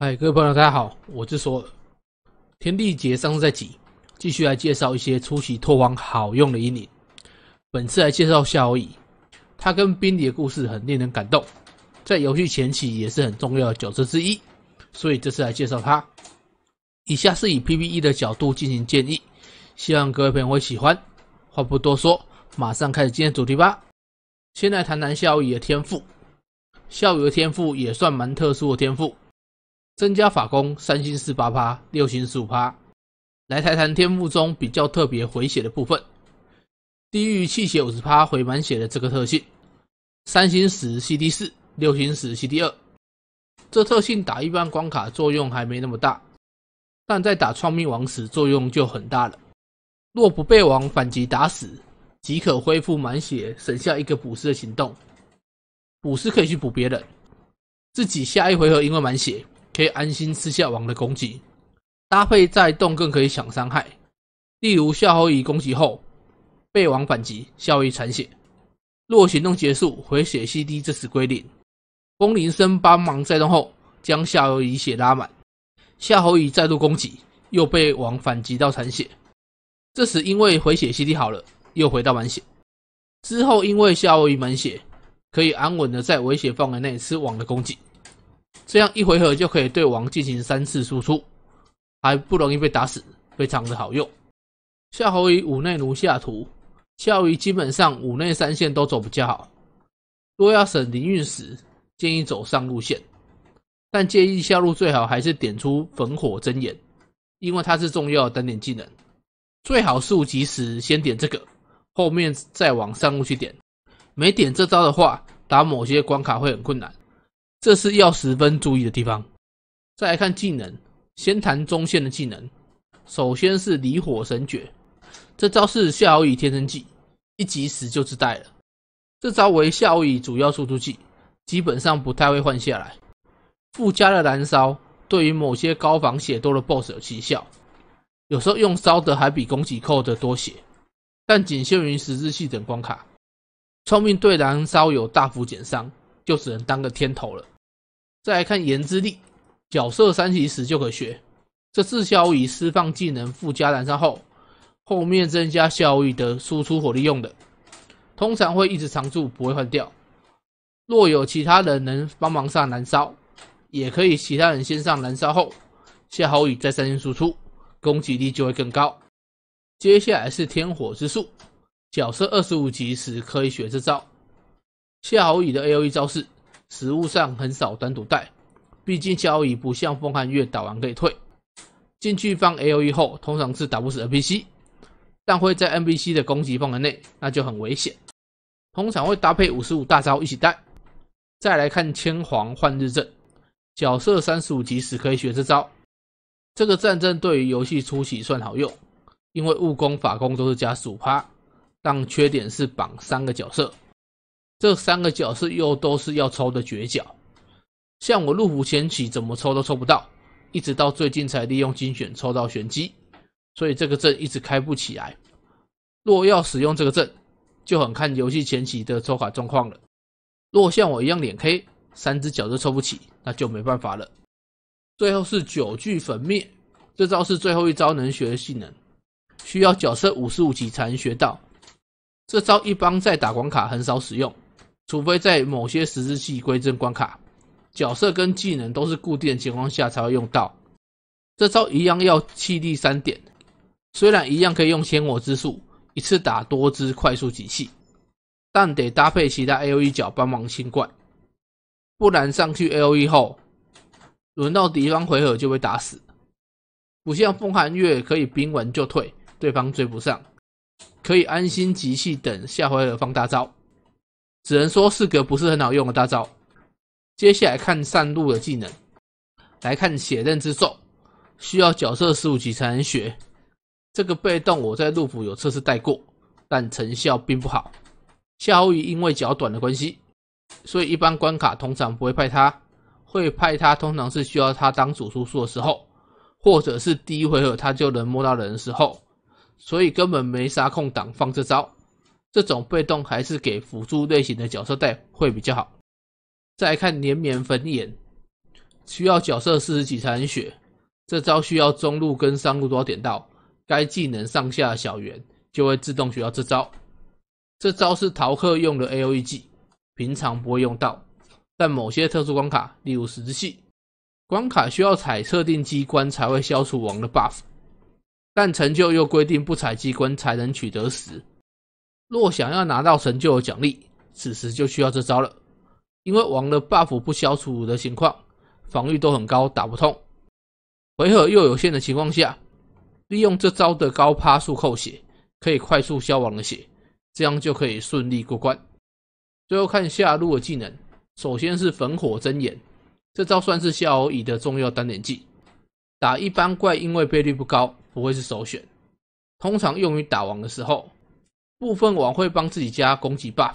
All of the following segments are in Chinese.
嗨，各位朋友，大家好，我是说天地劫上次在几，继续来介绍一些初期拓荒好用的英影。本次来介绍夏侯乙，他跟冰蝶的故事很令人感动，在游戏前期也是很重要的角色之一，所以这次来介绍他。以下是以 PVE 的角度进行建议，希望各位朋友会喜欢。话不多说，马上开始今天主题吧。先来谈谈夏侯乙的天赋，夏侯乙的天赋也算蛮特殊的天赋。增加法攻，三星四八趴，六星十五趴。来谈谈天赋中比较特别回血的部分，低于气血五十趴回满血的这个特性，三星十 CD 四，六星十 CD 二。这特性打一般关卡作用还没那么大，但在打创命王时作用就很大了。若不被王反击打死，即可恢复满血，省下一个补尸的行动。补尸可以去补别人，自己下一回合因为满血。可以安心吃下王的攻击，搭配再动更可以抢伤害。例如夏侯乙攻击后，被王反击，夏侯乙残血。若行动结束，回血 CD 这时归零。风铃声帮忙再动后，将夏侯乙血拉满。夏侯乙再度攻击，又被王反击到残血。这时因为回血 CD 好了，又回到满血。之后因为夏侯乙满血，可以安稳的在回血范围内吃王的攻击。这样一回合就可以对王进行三次输出，还不容易被打死，非常的好用。夏侯惇五内如下图，夏侯惇基本上五内三线都走比较好。若要省灵韵时，建议走上路线，但建议下路最好还是点出焚火真眼，因为它是重要单点技能，最好速及时先点这个，后面再往上路去点。没点这招的话，打某些关卡会很困难。这是要十分注意的地方。再来看技能，先谈中线的技能。首先是离火神诀，这招是夏侯宇天生技，一级时就自带了。这招为夏侯宇主要输出技，基本上不太会换下来。附加的燃烧对于某些高防血多的 BOSS 有奇效，有时候用烧的还比攻击扣的多血，但仅限于十字系等关卡。聪明对燃烧有大幅减伤。就只能当个天头了。再来看炎之力，角色三级时就可学。这次萧羽释放技能附加燃烧后，后面增加萧益的输出火力用的，通常会一直常驻不会换掉。若有其他人能帮忙上燃烧，也可以其他人先上燃烧后，夏侯宇再三星输出，攻击力就会更高。接下来是天火之术，角色二十五级时可以学这招。夏侯乙的 L E 招式，实物上很少单独带，毕竟夏侯乙不像风寒月打完可以退。进去放 L E 后，通常是打不死 N P C，但会在 N P C 的攻击范围内，那就很危险。通常会搭配五十五大招一起带。再来看千皇换日阵，角色三十五级时可以学这招。这个战阵对于游戏初期算好用，因为物攻、法攻都是加十五趴，但缺点是绑三个角色。这三个角色又都是要抽的绝角，像我路虎前期怎么抽都抽不到，一直到最近才利用精选抽到玄机，所以这个阵一直开不起来。若要使用这个阵，就很看游戏前期的抽卡状况了。若像我一样脸 K，三只角都抽不起，那就没办法了。最后是九具焚灭，这招是最后一招能学的技能，需要角色五十五级才能学到。这招一般在打光卡很少使用。除非在某些十字系归正关卡，角色跟技能都是固定的情况下才会用到这招，一样要气力三点。虽然一样可以用仙火之术一次打多只快速集气，但得搭配其他 A O E 角帮忙清怪，不然上去 A O E 后，轮到敌方回合就被打死。不像风寒月可以冰文就退，对方追不上，可以安心集气等下回合放大招。只能说是个不是很好用的大招。接下来看上路的技能，来看血刃之咒，需要角色十五级才能学。这个被动我在路府有测试带过，但成效并不好。夏侯瑜因为脚短的关系，所以一般关卡通常不会派他，会派他通常是需要他当主输出的时候，或者是第一回合他就能摸到人的时候，所以根本没啥空档放这招。这种被动还是给辅助类型的角色带会比较好。再看连绵焚炎，需要角色四十几残血，这招需要中路跟上路多点到，该技能上下小圆就会自动学到这招。这招是逃课用的 A O E 技，平常不会用到，但某些特殊关卡，例如十字系关卡，需要踩特定机关才会消除王的 buff，但成就又规定不踩机关才能取得十。若想要拿到成就的奖励，此时就需要这招了。因为王的 buff 不消除的情况，防御都很高，打不痛。回合又有限的情况下，利用这招的高趴数扣血，可以快速消亡的血，这样就可以顺利过关。最后看下路的技能，首先是焚火真眼，这招算是夏侯乙的重要单点技。打一般怪因为倍率不高，不会是首选，通常用于打王的时候。部分网会帮自己加攻击 buff，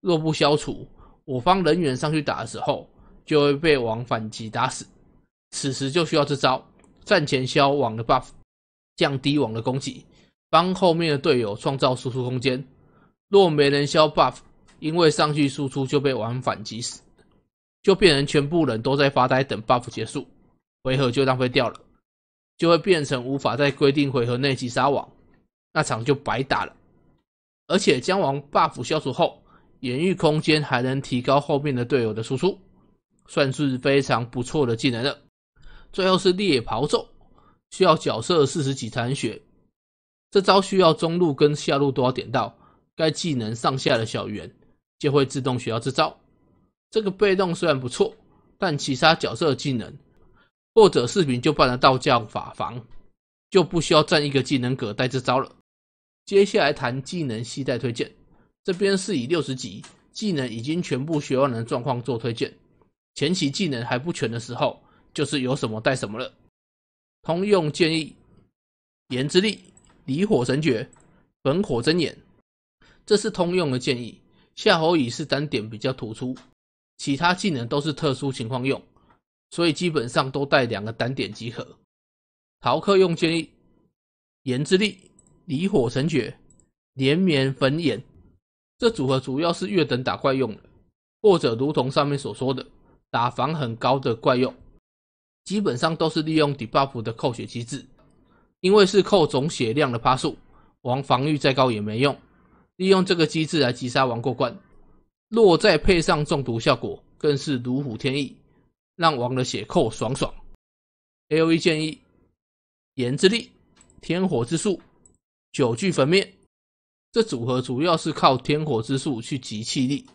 若不消除，我方人员上去打的时候，就会被网反击打死。此时就需要这招战前消网的 buff，降低网的攻击，帮后面的队友创造输出空间。若没人消 buff，因为上去输出就被网反击死，就变成全部人都在发呆等 buff 结束，回合就浪费掉了，就会变成无法在规定回合内击杀网，那场就白打了。而且僵王 buff 消除后，延域空间还能提高后面的队友的输出，算是非常不错的技能了。最后是烈咆咒，需要角色四十几残血，这招需要中路跟下路都要点到，该技能上下的小圆就会自动学到这招。这个被动虽然不错，但其他角色技能或者视频就办了道将法防，就不需要占一个技能格带这招了。接下来谈技能系带推荐，这边是以六十级技能已经全部学完的状况做推荐。前期技能还不全的时候，就是有什么带什么了。通用建议：炎之力、离火神诀、焚火真眼，这是通用的建议。夏侯乙是单点比较突出，其他技能都是特殊情况用，所以基本上都带两个单点即可。逃课用建议：炎之力。离火神诀、连绵焚炎，这组合主要是月等打怪用的，或者如同上面所说的，打防很高的怪用，基本上都是利用 debuff 的扣血机制，因为是扣总血量的趴数，王防御再高也没用，利用这个机制来击杀王过关。若再配上中毒效果，更是如虎添翼，让王的血扣爽爽。A O E 建议炎之力，天火之术。九具焚灭这组合主要是靠天火之术去集气力，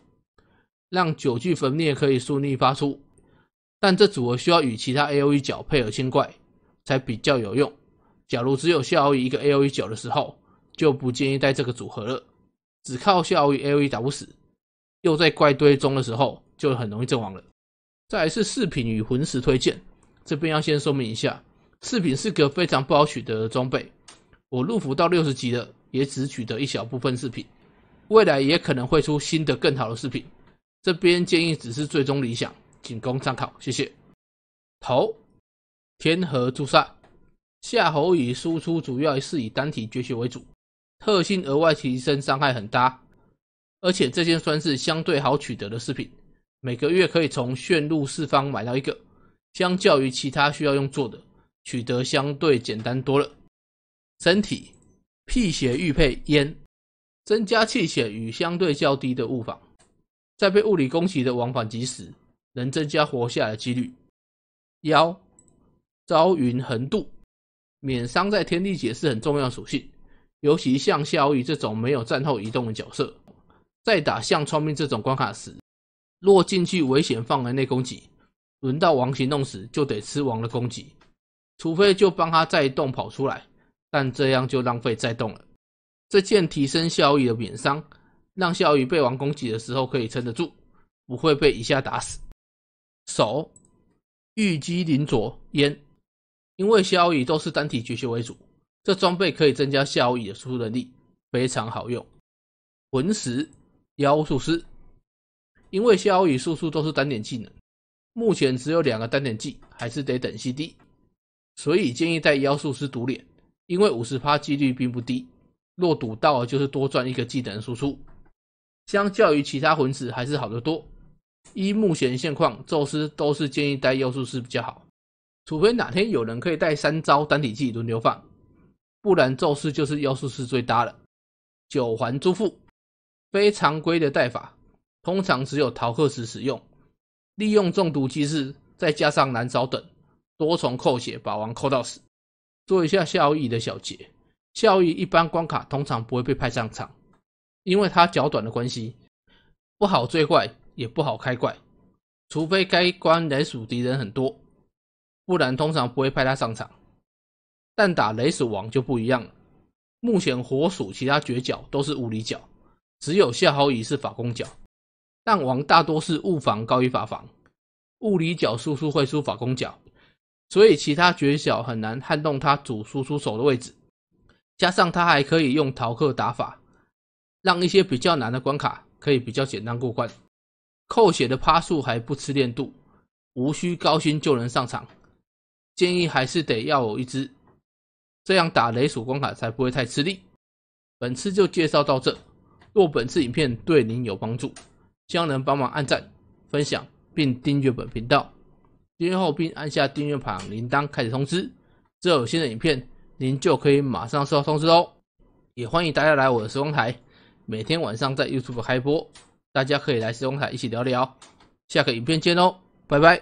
让九具焚灭可以顺利发出。但这组合需要与其他 A O E 角配合清怪才比较有用。假如只有下奥义一个 A O E 角的时候，就不建议带这个组合了。只靠下奥义 A O E 打不死，又在怪堆中的时候就很容易阵亡了。再来是饰品与魂石推荐，这边要先说明一下，饰品是个非常不好取得的装备。我入服到六十级了，也只取得一小部分饰品，未来也可能会出新的更好的饰品。这边建议只是最终理想，仅供参考，谢谢。头，天河朱砂，夏侯宇输出主要是以单体绝学为主，特性额外提升伤害很大，而且这件算是相对好取得的饰品，每个月可以从炫露四方买到一个，相较于其他需要用做的，取得相对简单多了。身体辟邪玉佩烟，增加气血与相对较低的物防，在被物理攻击的往返及时，能增加活下来的几率。幺招云横渡，免伤在天地解是很重要属性，尤其像夏侯宇这种没有战后移动的角色，在打像窗边这种关卡时，若进去危险范围内攻击，轮到王行动时就得吃王的攻击，除非就帮他再动跑出来。但这样就浪费再动了。这件提升萧益的免伤，让萧益被王攻击的时候可以撑得住，不会被一下打死。手玉姬灵镯烟，因为萧雨都是单体绝学为主，这装备可以增加萧雨的输出能力，非常好用。魂石妖术师，因为萧雨输出都是单点技能，目前只有两个单点技，还是得等 CD，所以建议带妖术师独脸。因为五十趴几率并不低，若赌到就是多赚一个技能输出，相较于其他魂师还是好得多。依目前现况，宙斯都是建议带妖术师比较好，除非哪天有人可以带三招单体技轮流放，不然宙斯就是妖术师最搭了。九环猪腹非常规的带法，通常只有逃课时使用，利用中毒机制再加上蓝招等多重扣血，把王扣到死。做一下夏侯夷的小结。夏侯夷一般关卡通常不会被派上场，因为他脚短的关系，不好追怪，也不好开怪，除非该关雷鼠敌人很多，不然通常不会派他上场。但打雷鼠王就不一样了。目前火鼠其他绝角都是物理角，只有夏侯乙是法攻角，但王大多是物防高于法防，物理角输出会输法攻角。所以其他绝晓很难撼动他主输出手的位置，加上他还可以用逃课打法，让一些比较难的关卡可以比较简单过关。扣血的趴数还不吃练度，无需高薪就能上场。建议还是得要有一只，这样打雷属关卡才不会太吃力。本次就介绍到这，若本次影片对您有帮助，希望能帮忙按赞、分享并订阅本频道。订阅后并按下订阅旁铃铛开始通知，只有新的影片，您就可以马上收到通知哦。也欢迎大家来我的时光台，每天晚上在 YouTube 开播，大家可以来时光台一起聊聊。下个影片见哦，拜拜。